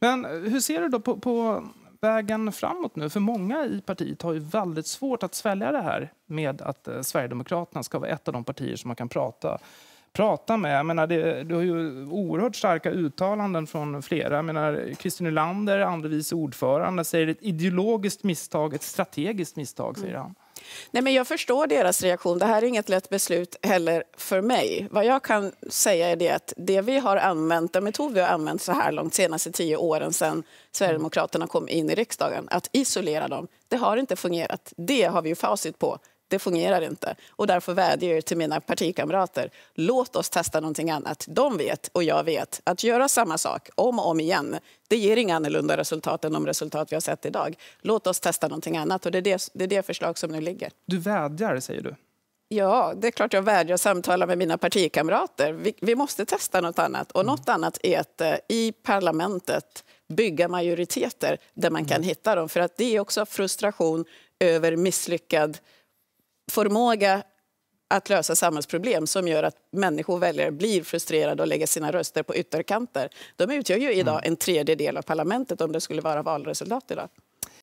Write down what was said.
Men hur ser du då på, på vägen framåt nu? För många i partiet har ju väldigt svårt att svälja det här med att eh, Sverigedemokraterna ska vara ett av de partier som man kan prata prata med. du har ju oerhört starka uttalanden från flera. Jag menar, Christer Nylander, andre vice ordförande, säger ett ideologiskt misstag, ett strategiskt misstag, säger mm. han. Mm. Nej, men jag förstår deras reaktion. Det här är inget lätt beslut heller för mig. Vad jag kan säga är det att det vi har använt, den metod vi har använt så här långt, senaste tio åren sedan Sverigedemokraterna kom in i riksdagen, att isolera dem, det har inte fungerat. Det har vi ju facit på det fungerar inte. Och därför vädjar jag till mina partikamrater. Låt oss testa någonting annat. De vet, och jag vet, att göra samma sak om och om igen, det ger inga annorlunda resultat än de resultat vi har sett idag. Låt oss testa någonting annat. Och det är det, det, är det förslag som nu ligger. Du vädjar, säger du? Ja, det är klart jag vädjar och samtalar med mina partikamrater. Vi, vi, måste testa något annat. Och mm. något annat är att eh, i parlamentet bygga majoriteter där man mm. kan hitta dem. För att det är också frustration över misslyckad förmåga att lösa samhällsproblem som gör att människor, väljare, blir frustrerade och lägger sina röster på ytterkanter. De utgör ju idag mm. en tredjedel av parlamentet om det skulle vara valresultat idag.